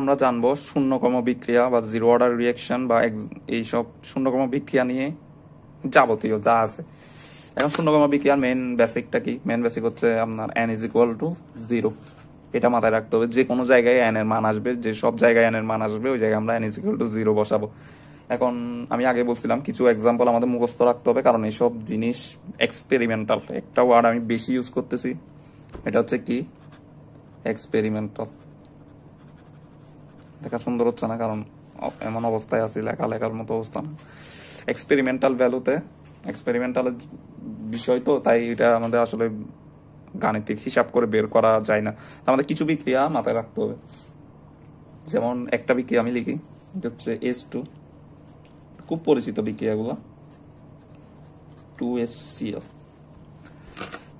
আমরা জানবো শূন্যকম বিক্রিয়া বা জিরো অর্ডার রিয়েকশন বা এইসব শূন্যকম বিক্রিয়া নিয়ে যাবতীয় যা আছে এখন শূন্যকম বিক্রিয়ার মেন বেসিকটা কি মেন বেসিক হচ্ছে আপনার N is equal to zero এটা মাথায় রাখতে হবে যে কোনো জায়গায় এন এর মান আসবে যে সব জায়গায় এন এর মান আসবে ওই জায়গায় আমরা N is equal to zero বসাবো এখন আমি আগে বলছিলাম কিছু এক্সাম্পল আমাদের মুখস্থ রাখতে হবে কারণ এইসব জিনিস এক্সপেরিমেন্টাল একটা ওয়ার্ড আমি বেশি ইউজ করতেছি এটা হচ্ছে কি এক্সপেরিমেন্টাল লেখা সুন্দর হচ্ছে না কারণ এমন অবস্থায় আছি লেখা লেখার মতো অবস্থা না এক্সপেরিমেন্টাল ভ্যালুতে এক্সপেরিমেন্টাল বিষয় তো তাই এটা আমাদের আসলে গাণিতিক হিসাব করে বের করা যায় না আমাদের কিছু বিক্রিয়া মাথায় রাখতে হবে যেমন একটা বিক্রিয়া আমি লিখি এটা হচ্ছে এস টু খুব পরিচিত বিক্রিয়াগুলো টু এস সিএল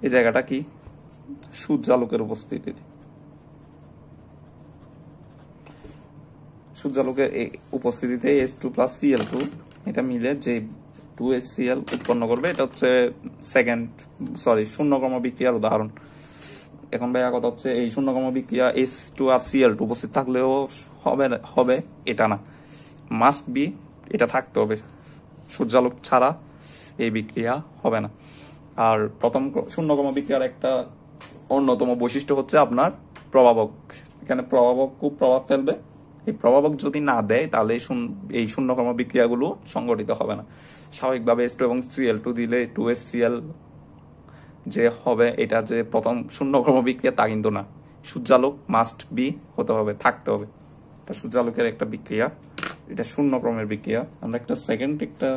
এই জায়গাটা কি সূর্যালোকের উপস্থিতি সূর্যালোকের উপস্থিতিতে S two plus CL two এটা মিলে যে টু এস সিএল উৎপন্ন করবে এটা হচ্ছে সেকেন্ড সরি শূন্যকর্ম বিক্রিয়ার উদাহরণ এখন ভাইয়া কথা হচ্ছে এই শূন্যকর্ম বিক্রিয়া এস টু আর সিএল টু উপস্থিত থাকলেও হবে হবে এটা না মাস্ট বি এটা থাকতে হবে সূর্যালোক ছাড়া এই বিক্রিয়া হবে না আর প্রথম শূন্যকম বিক্রিয়ার একটা অন্যতম বৈশিষ্ট্য হচ্ছে আপনার প্রভাবক এখানে প্রভাবক খুব প্রভাব ফেলবে এই প্রভাবক যদি না দেয় তাহলে এই শূন্যকর্ম বিক্রিয়াগুলো সংগঠিত হবে না স্বাভাবিকভাবে এস টু এবং সিএল টু দিলে টু এস এল যে হবে এটা যে প্রথম শূন্যকর্ম বিক্রিয়া তা কিন্তু না সূর্যালোক মাস্ট বি হতে হবে থাকতে হবে এটা সূর্যালোকের একটা বিক্রিয়া এটা ক্রমের বিক্রিয়া আমরা একটা সেকেন্ড একটা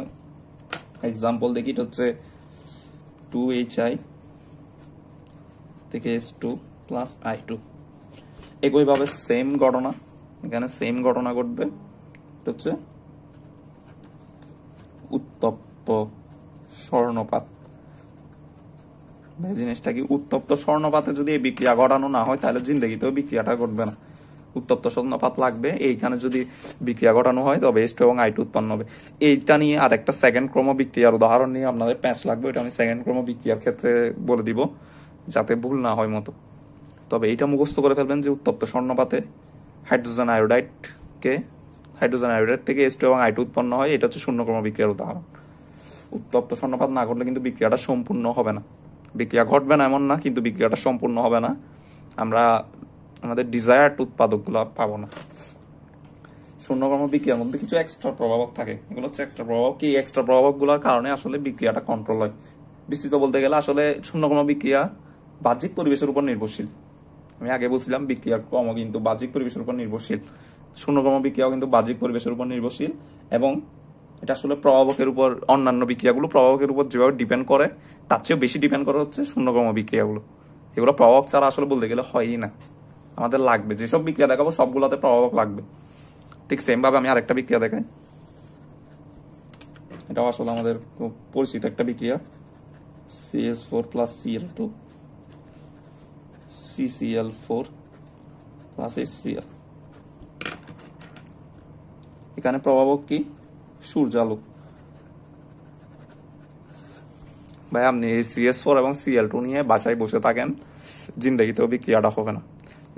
এক্সাম্পল দেখি এটা হচ্ছে টু এইচ আই থেকে S two plus I two একইভাবে সেম ঘটনা এখানে সেম ঘটনা ঘটবে হচ্ছে উত্তপ্ত স্বর্ণপাত জিনিসটা কি উত্তপ্ত স্বর্ণপাতে যদি এই বিক্রিয়া ঘটানো না হয় তাহলে জিন্দগিতেও বিক্রিয়াটা ঘটবে না উত্তপ্ত স্বর্ণপাত লাগবে এইখানে যদি বিক্রিয়া ঘটানো হয় তবে এস টু এবং আই টু উৎপন্ন হবে এইটা নিয়ে আর একটা সেকেন্ড ক্রম বিক্রিয়ার উদাহরণ নিয়ে আপনাদের প্যাঁচ লাগবে এটা আমি সেকেন্ড ক্রম বিক্রিয়ার ক্ষেত্রে বলে দিব যাতে ভুল না হয় মতো তবে এইটা মুখস্থ করে ফেলবেন যে উত্তপ্ত স্বর্ণপাতে হাইড্রোজেন আয়োডাইডকে হাইড্রোজেন আয়োডাইড থেকে এস টু এবং আই টু উৎপন্ন হয় এটা হচ্ছে শূন্যক্রম বিক্রিয়ার উদাহরণ উত্তপ্ত স্বর্ণপাত না ঘটলে কিন্তু বিক্রিয়াটা সম্পূর্ণ হবে না বিক্রিয়া ঘটবে না এমন না কিন্তু বিক্রিয়াটা সম্পূর্ণ হবে না আমরা আমাদের ডিজায়ার্ড উৎপাদকগুলো পাবো না শূন্যকর্ম বিক্রিয়ার মধ্যে কিছু এক্সট্রা প্রভাবক থাকে এগুলো হচ্ছে এক্সট্রা প্রভাবক কি এক্সট্রা প্রভাবকগুলোর কারণে আসলে বিক্রিয়াটা কন্ট্রোল হয় বিস্তৃত বলতে গেলে আসলে শূন্যকর্ম বিক্রিয়া বাহ্যিক পরিবেশের উপর নির্ভরশীল আমি আগে বলছিলাম বিক্রিয়ার ক্রম কিন্তু বাহ্যিক পরিবেশের উপর নির্ভরশীল শূন্যক্রম বিক্রিয়াও কিন্তু বাহ্যিক পরিবেশের উপর নির্ভরশীল এবং এটা আসলে প্রভাবকের উপর অন্যান্য বিক্রিয়াগুলো প্রভাবকের উপর যেভাবে ডিপেন্ড করে তার চেয়েও বেশি ডিপেন্ড করা হচ্ছে শূন্যক্রম বিক্রিয়াগুলো এগুলো প্রভাবক ছাড়া আসলে বলতে গেলে হয়ই না আমাদের লাগবে যেসব বিক্রিয়া দেখাবো সবগুলোতে প্রভাবক লাগবে ঠিক সেমভাবে আমি আরেকটা বিক্রিয়া দেখাই এটাও আসলে আমাদের খুব পরিচিত একটা বিক্রিয়া CS four plus CL two CCL four plus HCL এখানে প্রভাবক কি সূর্যালোক ভাই আপনি এই সিএস ফোর এবং সিএল টু নিয়ে বাসায় বসে থাকেন জিন্দাগিতেও বিক্রিয়াটা হবে না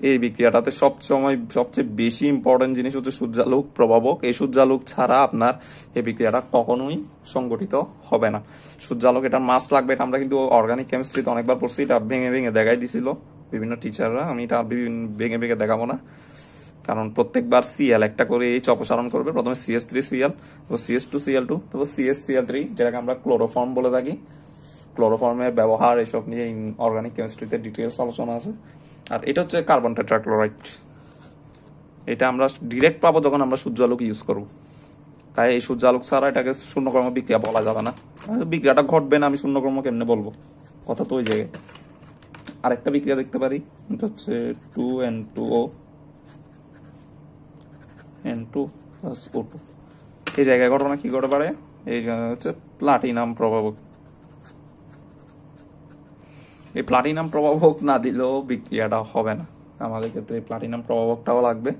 এই বিক্রিয়াটাতে সবসময় সবচেয়ে বেশি ইম্পর্টেন্ট জিনিস হচ্ছে সূর্যালোক প্রভাবক এই সূর্যালোক ছাড়া আপনার এই বিক্রিয়াটা কখনোই সংগঠিত হবে না সূর্যালোক এটা মাস্ট লাগবে এটা আমরা কিন্তু অর্গানিক কেমিস্ট্রিতে অনেকবার পড়ছি এটা ভেঙে ভেঙে দেখাই দিছিল বিভিন্ন টিচাররা আমি এটা বিভিন্ন ভেঙে ভেঙে দেখাবো না কারণ প্রত্যেকবার সিএল একটা করে এইচ অপসারণ করবে প্রথমে CS three CL CS two CL two তারপর সিএস সিএল থ্রি যেটাকে আমরা ক্লোরোফর্ম বলে থাকি ক্লোরোফর্মের ব্যবহার এসব নিয়ে অর্গানিক কেমিস্ট্রিতে ডিটেলস আলোচনা আছে আর এটা হচ্ছে কার্বন টেট্রাক্লোরাইড এটা আমরা ডিরেক্ট পাবো যখন আমরা সূর্য আলোক ইউজ করব তাই এই সূর্য আলোক ছাড়া এটাকে শূন্যকর্ম বিক্রিয়া বলা যাবে না বিক্রিয়াটা ঘটবে না আমি শূন্যকর্ম কেমনে বলবো কথা তো ওই জায়গায় আরেকটা বিক্রিয়া দেখতে পারি এটা হচ্ছে two N two O N two plus O two এই জায়গায় ঘটনা কি ঘটে পারে এই হচ্ছে প্লাটিনাম প্রভাবক এই প্লাটিনাম প্রভাবক না দিলেও বিক্রিয়াটা হবে না আমাদের ক্ষেত্রে এই প্লাটিনাম প্রভাবকটাও লাগবে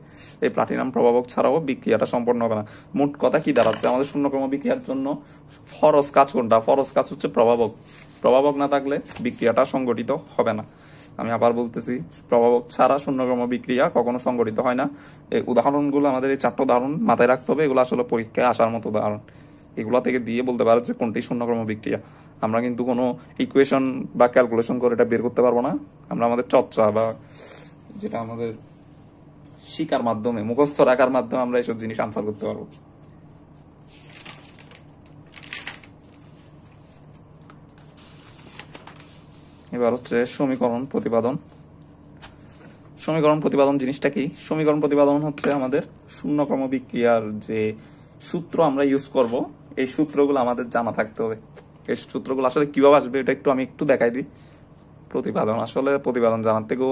এই প্লাটিনাম প্রভাবক ছাড়াও বিক্রিয়াটা সম্পন্ন হবে না মোট কথা কি দাঁড়াচ্ছে আমাদের শূন্যক্রম বিক্রিয়ার জন্য ফরস কাজ কোনটা ফরস কাজ হচ্ছে প্রভাবক প্রভাবক না থাকলে বিক্রিয়াটা সংগঠিত হবে না আমি আবার বলতেছি প্রভাবক ছাড়া শূন্যক্রম বিক্রিয়া কখনো সংগঠিত হয় না এই উদাহরণগুলো আমাদের এই চারটা উদাহরণ মাথায় রাখতে হবে এগুলো আসলে পরীক্ষায় আসার মতো উদাহরণ এগুলা থেকে দিয়ে বলতে পারো যে কোনটি শূন্যক্রম বিক্রিয়া আমরা কিন্তু কোনো ইকুয়েশন বা ক্যালকুলেশন করে এটা বের করতে পারবো না আমরা আমাদের চর্চা বা যেটা আমাদের শিকার মাধ্যমে মুখস্থ রাখার মাধ্যমে আমরা এসব জিনিস আনসার করতে পারবো এবার হচ্ছে সমীকরণ প্রতিপাদন সমীকরণ প্রতিপাদন জিনিসটা কি সমীকরণ প্রতিপাদন হচ্ছে আমাদের শূন্যক্রম বিক্রিয়ার যে সূত্র আমরা ইউজ করব এই সূত্রগুলো আমাদের জানা থাকতে হবে এই সূত্রগুলো আসলে কীভাবে আসবে এটা একটু আমি একটু দেখাই দিই প্রতিপাদন আসলে প্রতিপাদন জানার থেকেও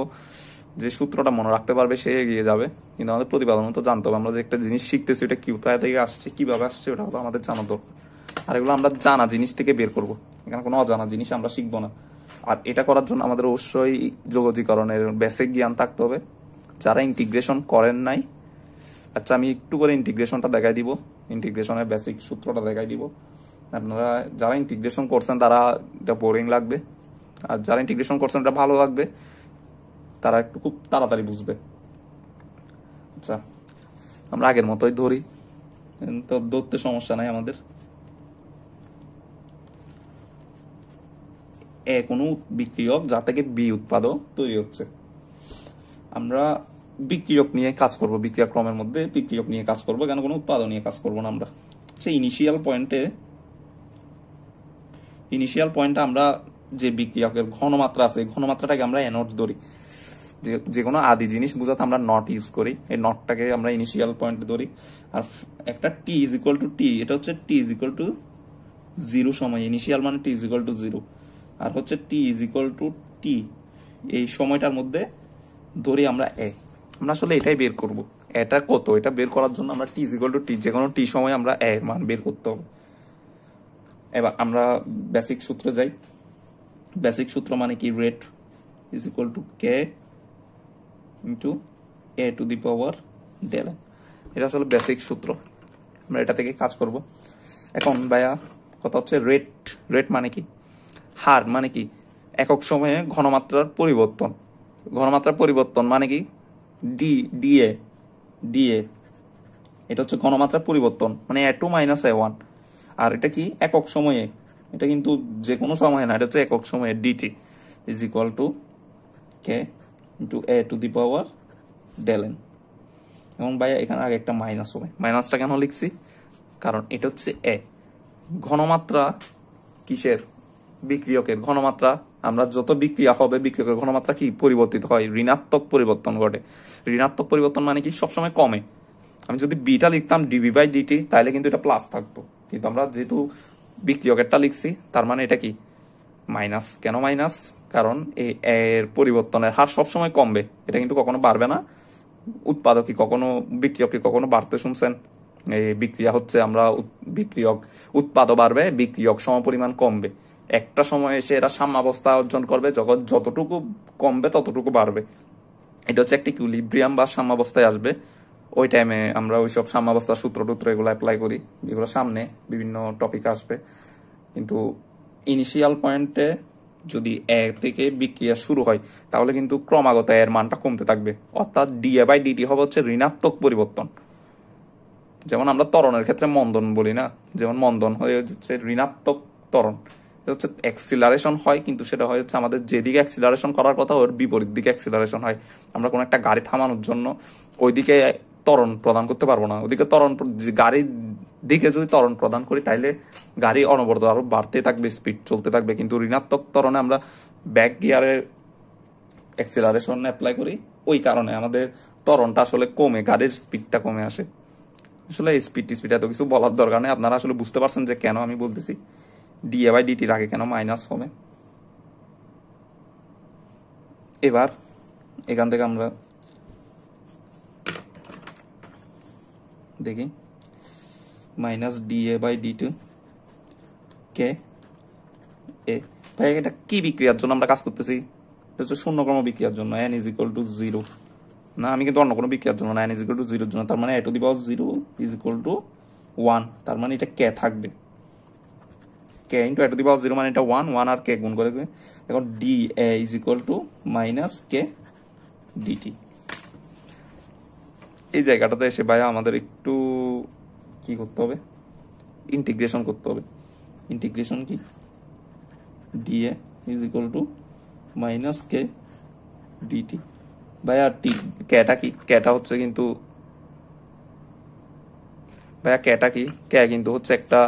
যে সূত্রটা মনে রাখতে পারবে সে এগিয়ে যাবে কিন্তু আমাদের প্রতিপাদন তো জানতে হবে আমরা যে একটা জিনিস শিখতেছি ওটা কোথায় থেকে আসছে কীভাবে আসছে ওটা তো আমাদের জানা দরকার আর এগুলো আমরা জানা জিনিস থেকে বের করব এখানে কোনো অজানা জিনিস আমরা শিখবো না আর এটা করার জন্য আমাদের অবশ্যই যোগজীকরণের বেসিক জ্ঞান থাকতে হবে যারা ইন্টিগ্রেশন করেন নাই আচ্ছা আমি একটু করে ইন্টিগ্রেশনটা দেখাই দিব ইন্টিগ্রেশনের বেসিক সূত্রটা দেখাই দিব আপনারা যারা ইন্টিগ্রেশন করছেন তারা এটা বোরিং লাগবে আর যারা ইন্টিগ্রেশন করছেন এটা ভালো লাগবে তারা একটু খুব তাড়াতাড়ি বুঝবে আচ্ছা আমরা আগের মতোই ধরি তো ধরতে সমস্যা নাই আমাদের এ কোনো বিক্রিয়ক যা থেকে বি উৎপাদক তৈরি হচ্ছে আমরা বিক্রিয়ক নিয়ে কাজ করব বিক্রিয়াক্রমের মধ্যে বিক্রিয়ক নিয়ে কাজ করব কেন কোনো উৎপাদন নিয়ে কাজ করব না আমরা সেই ইনিশিয়াল পয়েন্টে ইনিশিয়াল পয়েন্টটা আমরা যে বিক্রিয়কের ঘনমাত্রা আছে ঘনমাত্রাটাকে আমরা এনট ধরি যে কোনো আদি জিনিস বোঝাতে আমরা নট ইউজ করি এই নটটাকে আমরা ইনিশিয়াল পয়েন্ট ধরি আর একটা T is equal to T এটা হচ্ছে T is equal to zero সময় ইনিশিয়াল মানে T is equal to zero আর হচ্ছে T is equal to T এই সময়টার মধ্যে ধরি আমরা এ আমরা আসলে এটাই বের করব এটা কত এটা বের করার জন্য আমরা টি ইজ ইকুয়াল টু টি যে কোনো টি সময় আমরা এ এর মান বের করতে হবে এবার আমরা বেসিক সূত্রে যাই বেসিক সূত্র মানে কি rate is equal to K into A to the power ডেল এটা আসলে বেসিক সূত্র আমরা এটা থেকে কাজ করব এখন ভাইয়া কথা হচ্ছে রেট রেট মানে কি হার মানে কি একক সময়ে ঘনমাত্রার পরিবর্তন ঘনমাত্রার পরিবর্তন মানে কি ডি ডিএ ডিএ এটা হচ্ছে ঘনমাত্রার পরিবর্তন মানে A two minus A one আর এটা কি একক সময়ে এটা কিন্তু যে কোনো সময় না এটা হচ্ছে একক সময়ে DT is equal to K into A to the power ডেলেন এবং ভাই এখানে আগে একটা মাইনাস হবে মাইনাসটা কেন লিখছি কারণ এটা হচ্ছে এ ঘনমাত্রা কিসের বিক্রিয়কের ঘনমাত্রা আমরা যত বিক্রিয়া হবে বিক্রিয়কের ঘনমাত্রা কি পরিবর্তিত হয় ঋণাত্মক পরিবর্তন ঘটে ঋণাত্মক পরিবর্তন মানে কি সবসময় কমে আমি যদি বিটা লিখতাম ডিবি বাই ডিটি তাহলে কিন্তু এটা প্লাস থাকতো কিন্তু আমরা যেহেতু বিক্রিয়কেরটা লিখছি তার মানে এটা কি মাইনাস কেন মাইনাস কারণ এই এর পরিবর্তনের হার সবসময় কমবে এটা কিন্তু কখনো বাড়বে না উৎপাদকই কখনো বিক্রিয়কই কখনো বাড়তে শুনছেন এই বিক্রিয়া হচ্ছে আমরা বিক্রিয়ক উৎপাদক বাড়বে বিক্রিয়ক সমপরিমাণ কমবে একটা সময় এসে এরা সাম্যাবস্থা অর্জন করবে যখন যতটুকু কমবে ততটুকু বাড়বে এটা হচ্ছে একটি কিউলিব্রিয়াম বা সাম্যাবস্থায় আসবে ওই টাইমে আমরা ওই সব সাম্যাবস্থা সূত্র টুত্র এগুলো অ্যাপ্লাই করি এগুলো সামনে বিভিন্ন টপিক আসবে কিন্তু ইনিশিয়াল পয়েন্টে যদি এ থেকে বিক্রিয়া শুরু হয় তাহলে কিন্তু ক্রমাগত এর মানটা কমতে থাকবে অর্থাৎ ডিএ বাই ডিটি হবে হচ্ছে ঋণাত্মক পরিবর্তন যেমন আমরা তরণের ক্ষেত্রে মন্দন বলি না যেমন মন্দন হয়ে হচ্ছে ঋণাত্মক তরণ হচ্ছে অ্যাক্সিলারেশন হয় কিন্তু সেটা হয় হচ্ছে আমাদের যেদিকে অ্যাক্সিলারেশন করার কথা ওর বিপরীত দিকে অ্যাক্সিলারেশন হয় আমরা কোনো একটা গাড়ি থামানোর জন্য ওইদিকে ত্বরণ প্রদান করতে পারবো না ওদিকে ত্বরণ গাড়ির দিকে যদি ত্বরণ প্রদান করি তাইলে গাড়ি অনবরত আরও বাড়তে থাকবে স্পিড চলতে থাকবে কিন্তু ঋণাত্মক ত্বরণে আমরা ব্যাক গিয়ারে অ্যাক্সেলারেশন অ্যাপ্লাই করি ওই কারণে আমাদের ত্বরণটা আসলে কমে গাড়ির স্পিডটা কমে আসে আসলে স্পিড স্পিড এত কিছু বলার দরকার নেই আপনারা আসলে বুঝতে পারছেন যে কেন আমি বলতেছি ডিএ বাই ডিটির আগে কেন মাইনাস হবে এবার এখান থেকে আমরা দেখি minus D A by D to K A ভাই এটা কি বিক্রিয়ার জন্য আমরা কাজ করতেছি এটা হচ্ছে শূন্যক্রম বিক্রিয়ার জন্য N is equal to zero না আমি কিন্তু অন্য কোনো বিক্রিয়ার জন্য না এন ইজ ইকুয়াল টু জিরোর জন্য তার মানে A to the power zero is equal to one তার মানে এটা কে থাকবে কে ইন্টু এটু দি পাওয়ার জিরো মানে এটা ওয়ান ওয়ান আর কে গুণ করে এখন D A is equal to minus K DT এই জায়গাটাতে এসে ভাইয়া আমাদের একটু কি করতে হবে ইন্টিগ্রেশন করতে হবে ইন্টিগ্রেশন কি DA is equal to minus K DT ভাইয়া টি ক্যাটা কি ক্যাটা হচ্ছে কিন্তু ভাইয়া ক্যাটা কি ক্যা কিন্তু হচ্ছে একটা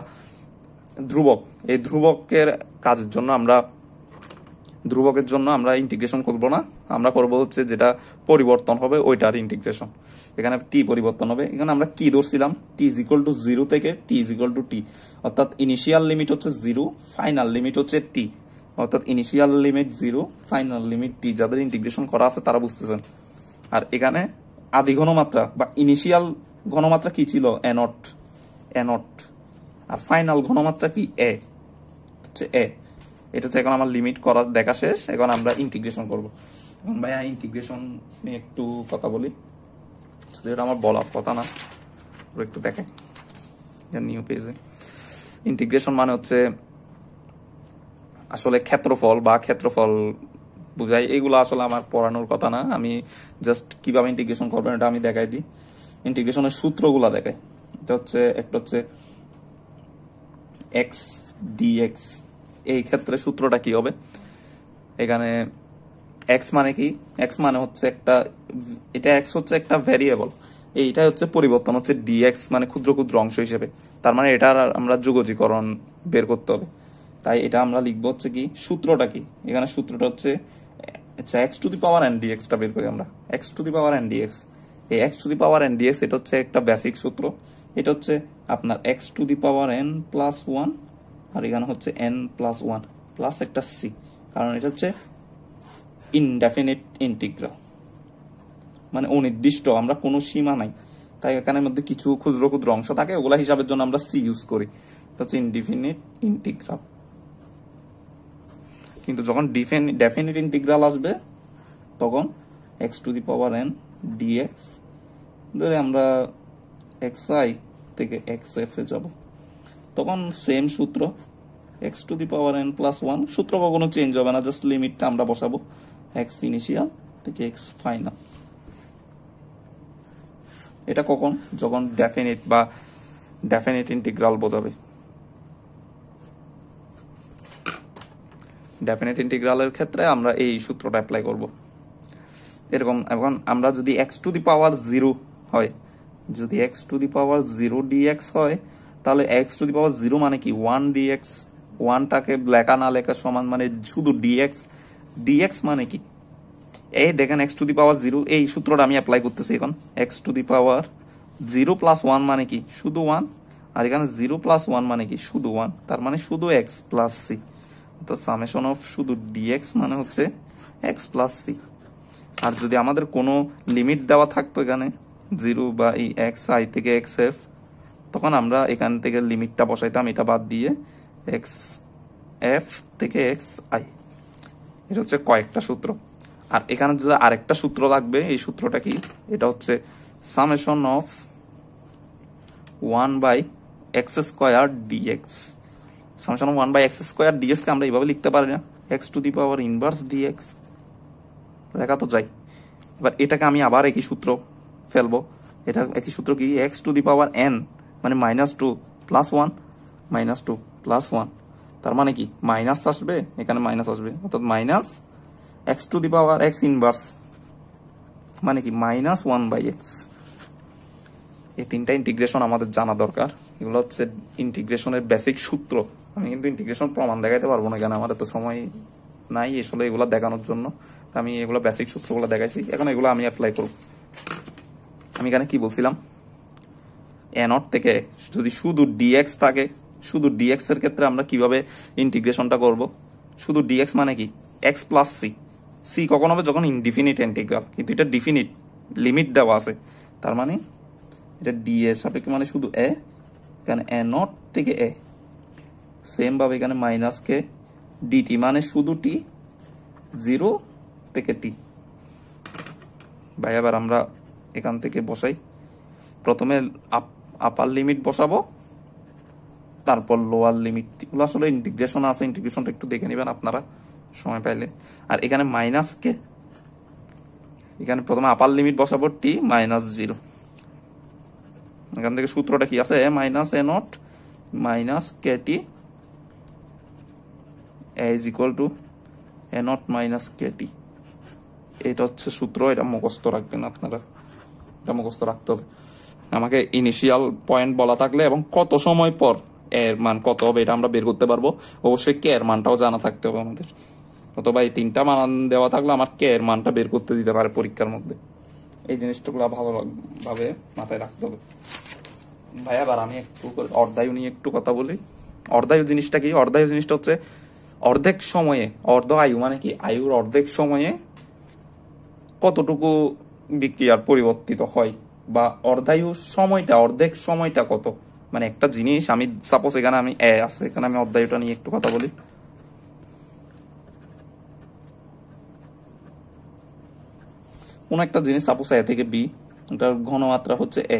ধ্রুবক এই ধ্রুবকের কাজের জন্য আমরা ধ্রুবকের জন্য আমরা ইন্টিগ্রেশন করব না আমরা করব হচ্ছে যেটা পরিবর্তন হবে ওইটার ইন্টিগ্রেশন এখানে টি পরিবর্তন হবে এখানে আমরা কি ধরছিলাম T is equal to zero থেকে T is equal to T অর্থাৎ ইনিশিয়াল লিমিট হচ্ছে জিরো ফাইনাল লিমিট হচ্ছে টি অর্থাৎ initial limit zero final limit T যাদের ইন্টিগ্রেশন করা আছে তারা বুঝতেছেন আর এখানে আদি ঘনমাত্রা বা ইনিশিয়াল ঘনমাত্রা কি ছিল এনট এনট আর ফাইনাল ঘনমাত্রা কি এ হচ্ছে এ এটা হচ্ছে এখন আমার লিমিট করা দেখা শেষ এখন আমরা ইন্টিগ্রেশন করব এখন ভাইয়া ইন্টিগ্রেশন নিয়ে একটু কথা বলি শুধু এটা আমার বলার কথা না একটু দেখে নিউ পেজে ইন্টিগ্রেশন মানে হচ্ছে আসলে ক্ষেত্রফল বা ক্ষেত্রফল বুঝাই এগুলো আসলে আমার পড়ানোর কথা না আমি জাস্ট কিভাবে ইন্টিগ্রেশন করবেন এটা আমি দেখাই দিই ইন্টিগ্রেশনের সূত্রগুলো দেখাই এটা হচ্ছে একটা হচ্ছে এক্স ডি এক্স এই ক্ষেত্রে সূত্রটা কি হবে এখানে এক্স মানে কি এক্স মানে হচ্ছে একটা এটা এক্স হচ্ছে একটা ভ্যারিয়েবল এইটা হচ্ছে পরিবর্তন হচ্ছে ডিএক্স মানে ক্ষুদ্র ক্ষুদ্র অংশ হিসেবে তার মানে এটা আমরা যুগজীকরণ বের করতে হবে তাই এটা আমরা লিখবো হচ্ছে কি সূত্রটা কি এখানে সূত্রটা হচ্ছে আচ্ছা X to the power N ডিএক্সটা বের করি আমরা X to the power N DX এই X to the power N DX এটা হচ্ছে একটা বেসিক সূত্র এটা হচ্ছে আপনার X to the power N plus one আর এখানে হচ্ছে এন প্লাস ওয়ান প্লাস একটা সি কারণ এটা হচ্ছে ইনডেফিনিট ইন্টিগ্রাল মানে অনির্দিষ্ট আমরা কোনো সীমা নাই তাই এখানের মধ্যে কিছু ক্ষুদ্র ক্ষুদ্র অংশ থাকে ওগুলো হিসাবের জন্য আমরা সি ইউজ করি এটা হচ্ছে ইনডিফিনিট ইন্টিগ্রাল কিন্তু যখন ডেফিনিট ইন্টিগ্রাল আসবে তখন X to the power N DX ধরে আমরা এক্স আই থেকে এক্স এফ এ যাবো তখন সেম সূত্র X to the power N plus one সূত্র কখনো চেঞ্জ হবে না জাস্ট লিমিটটা আমরা বসাবো এক্স ইনিশিয়াল থেকে এক্স ফাইনাল এটা কখন যখন ডেফিনেট বা ডেফিনেট ইন্টিগ্রাল বোঝাবে ডেফিনেট ইন্টিগ্রালের ক্ষেত্রে আমরা এই সূত্রটা অ্যাপ্লাই করব এরকম এখন আমরা যদি X to the power zero হয় যদি X to the power zero DX হয় তাহলে X to the power zero মানে কি ওয়ান ডিএক্স ওয়ানটাকে লেখা না লেখা সমান মানে শুধু ডিএক্স ডিএক্স মানে কি এই দেখেন x to the power zero এই সূত্রটা আমি অ্যাপ্লাই করতেছি এখন x to the power zero plus one মানে কি শুধু ওয়ান আর এখানে জিরো প্লাস ওয়ান মানে কি শুধু ওয়ান তার মানে শুধু এক্স প্লাস সি তো সামেশন অফ শুধু ডিএক্স মানে হচ্ছে এক্স প্লাস সি আর যদি আমাদের কোনো লিমিট দেওয়া থাকতো এখানে জিরো বা এই এক্স আই থেকে এক্স এফ তখন আমরা এখান থেকে লিমিটটা বসাইতাম এটা বাদ দিয়ে এক্স এফ থেকে এক্স আই এটা হচ্ছে কয়েকটা সূত্র আর এখানে যদি আরেকটা সূত্র লাগবে এই সূত্রটা কি এটা হচ্ছে summation of one by x square dx summation of one by x square ডিএক্সকে আমরা এইভাবে লিখতে পারি না x to the power inverse dx দেখা তো যাই এবার এটাকে আমি আবার একই সূত্র ফেলবো এটা একই সূত্র কি x to the power n মানে minus two plus one minus two plus one তার মানে কি মাইনাস আসবে এখানে মাইনাস আসবে অর্থাৎ minus x to the power x inverse মানে কি মাইনাস ওয়ান বাই এক্স এই তিনটা ইন্টিগ্রেশন আমাদের জানা দরকার এগুলো হচ্ছে ইন্টিগ্রেশনের বেসিক সূত্র আমি কিন্তু ইন্টিগ্রেশন প্রমাণ দেখাতে পারবো না কেন আমার তো সময় নাই আসলে এগুলো দেখানোর জন্য আমি এগুলো বেসিক সূত্রগুলো দেখাইছি এখন এগুলো আমি অ্যাপ্লাই করব আমি এখানে কি বলছিলাম নট থেকে যদি শুধু ডিএক্স থাকে শুধু ডিএক্সের ক্ষেত্রে আমরা কিভাবে ইন্টিগ্রেশনটা করব শুধু ডিএক্স মানে কি এক্স প্লাস সি সি কখন হবে যখন ইনডিফিনিট ইন্টিগ্রাল কিন্তু এটা ডিফিনিট লিমিট দেওয়া আছে তার মানে এটা ডি এর সাপেক্ষে মানে শুধু এ এখানে এ থেকে এ সেমভাবে এখানে মাইনাস কে ডিটি মানে শুধু টি জিরো থেকে টি ভাই আবার আমরা এখান থেকে বসাই প্রথমে আপ আপার লিমিট বসাবো তারপর লোয়ার লিমিট আসলে ইন্টিগ্রেশন আছে ইন্টিগ্রেশনটা একটু দেখে নেবেন আপনারা সময় পাইলে আর এখানে মাইনাস কে এখানে প্রথমে আপার লিমিট বসাবো টি মাইনাস জিরো এখান থেকে সূত্রটা কি আছে A minus A naught minus k t as is equal to A naught minus k t এটা হচ্ছে সূত্র এটা মুখস্থ রাখবেন আপনারা এটা মুখস্থ রাখতে হবে আমাকে ইনিশিয়াল পয়েন্ট বলা থাকলে এবং কত সময় পর এর মান কত হবে এটা আমরা বের করতে পারবো অবশ্যই কে এর মানটাও জানা থাকতে হবে আমাদের অথবা এই তিনটা মান দেওয়া থাকলে আমার কে এর মানটা বের করতে দিতে পারে পরীক্ষার মধ্যে এই জিনিসটাগুলো ভালো ভাবে মাথায় রাখতে হবে ভাই আবার আমি একটু অর্ধায়ু নিয়ে একটু কথা বলি অর্ধায়ু জিনিসটা কি অর্ধায়ু জিনিসটা হচ্ছে অর্ধেক সময়ে অর্ধ আয়ু মানে কি আয়ুর অর্ধেক সময়ে কতটুকু বিক্রিয়ার পরিবর্তিত হয় বা অর্ধায়ু সময়টা অর্ধেক সময়টা কত মানে একটা জিনিস আমি সাপোজ এখানে আমি এ আছে এখানে আমি অর্ধায়ুটা নিয়ে একটু কথা বলি কোনো একটা জিনিস সাপোজ এ থেকে বি ওটার ঘনমাত্রা হচ্ছে এ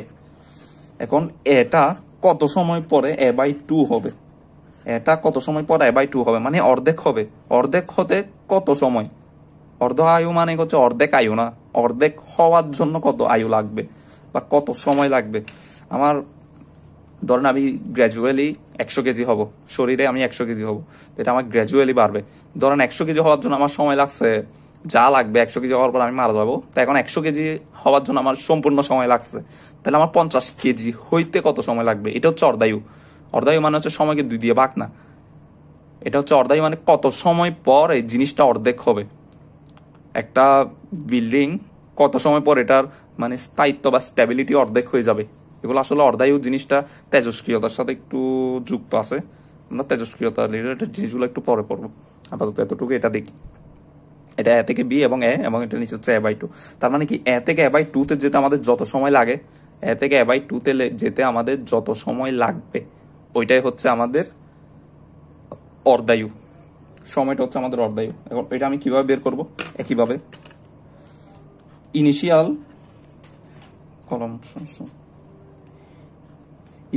এখন এটা কত সময় পরে এ বাই টু হবে এটা কত সময় পরে এ বাই টু হবে মানে অর্ধেক হবে অর্ধেক হতে কত সময় অর্ধ আয়ু মানে হচ্ছে অর্ধেক আয়ু না অর্ধেক হওয়ার জন্য কত আয়ু লাগবে বা কত সময় লাগবে আমার ধরেন আমি গ্র্যাজুয়ালি একশো কেজি হব শরীরে আমি একশো কেজি হব এটা আমার গ্র্যাজুয়ালি বাড়বে ধরেন একশো কেজি হওয়ার জন্য আমার সময় লাগছে যা লাগবে একশো কেজি হওয়ার পর আমি মারা যাবো তা এখন একশো কেজি হওয়ার জন্য আমার সম্পূর্ণ সময় লাগছে তাহলে আমার পঞ্চাশ কেজি হইতে কত সময় লাগবে এটা হচ্ছে অর্ধায়ু অর্ধায়ু মানে হচ্ছে সময়কে দুই দিয়ে বাক না এটা হচ্ছে অর্ধায়ু মানে কত সময় পর এই জিনিসটা অর্ধেক হবে একটা বিল্ডিং কত সময় পর এটার মানে স্থায়িত্ব বা স্ট্যাবিলিটি অর্ধেক হয়ে যাবে এগুলো আসলে অর্ধায়ু জিনিসটা তেজস্ক্রিয়তার সাথে একটু যুক্ত আছে আমরা তেজস্ক্রিয়তা রিলেটেড জিনিসগুলো একটু পরে পড়বো আপাতত এতটুকু এটা দেখি এটা এ থেকে বি এবং এ এবং এটা নিচে হচ্ছে এ বাই টু তার মানে কি এ থেকে এ বাই টুতে যেতে আমাদের যত সময় লাগে এ থেকে এ বাই টুতে যেতে আমাদের যত সময় লাগবে ওইটাই হচ্ছে আমাদের অর্ধায়ু সময়টা হচ্ছে আমাদের অর্ধায়ু এখন এটা আমি কিভাবে বের করবো একইভাবে ইনিশিয়াল কলম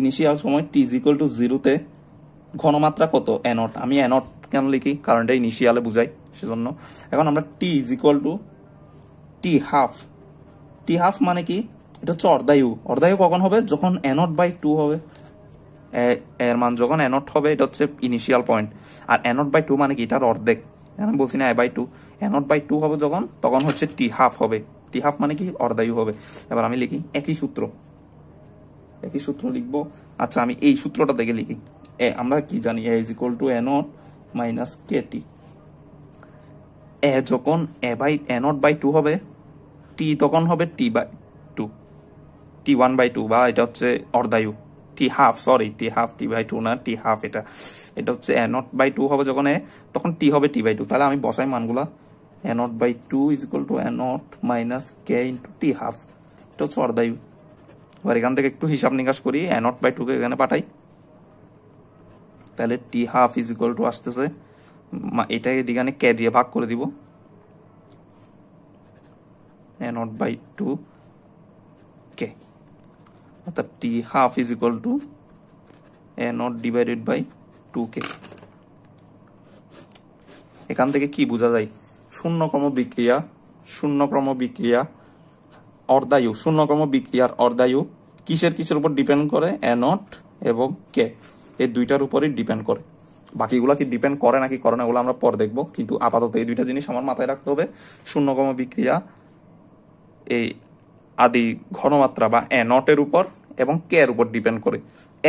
ইনিশিয়াল সময় টি ইজিক্যাল টু জিরোতে ঘনমাত্রা কত এনট আমি এনট কেন লিখি কারণ এটা ইনিশিয়ালে বুঝাই সেজন্য এখন আমরা টি is equal to t half t half মানে কি এটা হচ্ছে অর্ধায়ু অর্ধায়ু কখন হবে যখন এনট বাই টু হবে এর মান যখন এনট হবে এটা হচ্ছে ইনিশিয়াল পয়েন্ট আর এনট বাই টু মানে কি এটার অর্ধেক আমি বলছি না A by two A naught by two হবে যখন তখন হচ্ছে টি হাফ হবে হাফ মানে কি অর্ধায়ু হবে এবার আমি লিখি একই সূত্র একই সূত্র লিখবো আচ্ছা আমি এই সূত্রটা দেখে লিখি এ আমরা কি জানি A is equal to n minus k t A যখন A by A naught by two হবে টি তখন হবে t by two t one by two বা এটা হচ্ছে অর্ধায়ু t half sorry t half t by two না t half এটা এটা হচ্ছে এ নট বাই টু হবে যখন এ তখন টি হবে টি বাই টু তাহলে আমি বসাই মানগুলা a naught by 2 is equal to a naught minus k into t half এটা হচ্ছে অর্ধায়ু এবার এখান থেকে একটু হিসাব নিকাশ করি a naught by 2 কে এখানে পাঠাই তাহলে t half is equal to আসতেছে এটাকে দিগানে কে দিয়ে ভাগ করে দিব A naught by two k অর্থাৎ t half is equal to A naught divided by two k এখান থেকে কি বোঝা যায় শূন্যকম বিক্রিয়া শূন্যক্রম বিক্রিয়া অর্ধায়ু শূন্যকম বিক্রিয়ার অর্ধায়ু কিসের কিসের উপর ডিপেন্ড করে নট এবং কে এই দুইটার উপরই ডিপেন্ড করে বাকিগুলো কি ডিপেন্ড করে নাকি করে না ওগুলো আমরা পর দেখব কিন্তু আপাতত এই দুইটা জিনিস আমার মাথায় রাখতে হবে শূন্যকম বিক্রিয়া এই আদি ঘনমাত্রা বা নটের উপর এবং কে এর উপর ডিপেন্ড করে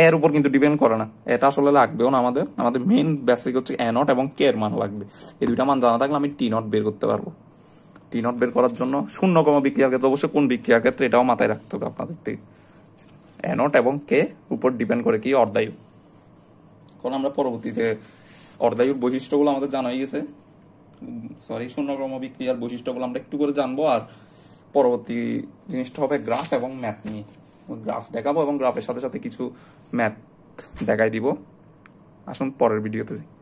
এর উপর কিন্তু ডিপেন্ড করে না এটা আসলে লাগবেও না আমাদের আমাদের মেইন বেসিক হচ্ছে এ নট এবং কে এর মান লাগবে এই দুইটা মান জানা থাকলে আমি টি নট বের করতে পারবো টি নট বের করার জন্য কম বিক্রিয়ার ক্ষেত্রে অবশ্যই কোন বিক্রিয়ার ক্ষেত্রে এটাও মাথায় রাখতে হবে আপনাদের থেকে এ নট এবং কে উপর ডিপেন্ড করে কি অর্ধায়ু কারণ আমরা পরবর্তীতে অর্ধায়ুর বৈশিষ্ট্যগুলো আমাদের জানা হয়ে গেছে সরি ক্রম বিক্রিয়ার বৈশিষ্ট্যগুলো আমরা একটু করে জানবো আর পরবর্তী জিনিসটা হবে গ্রাফ এবং ম্যাথ নিয়ে গ্রাফ দেখাবো এবং গ্রাফের সাথে সাথে কিছু ম্যাথ দেখাই দিব আসুন পরের ভিডিওতে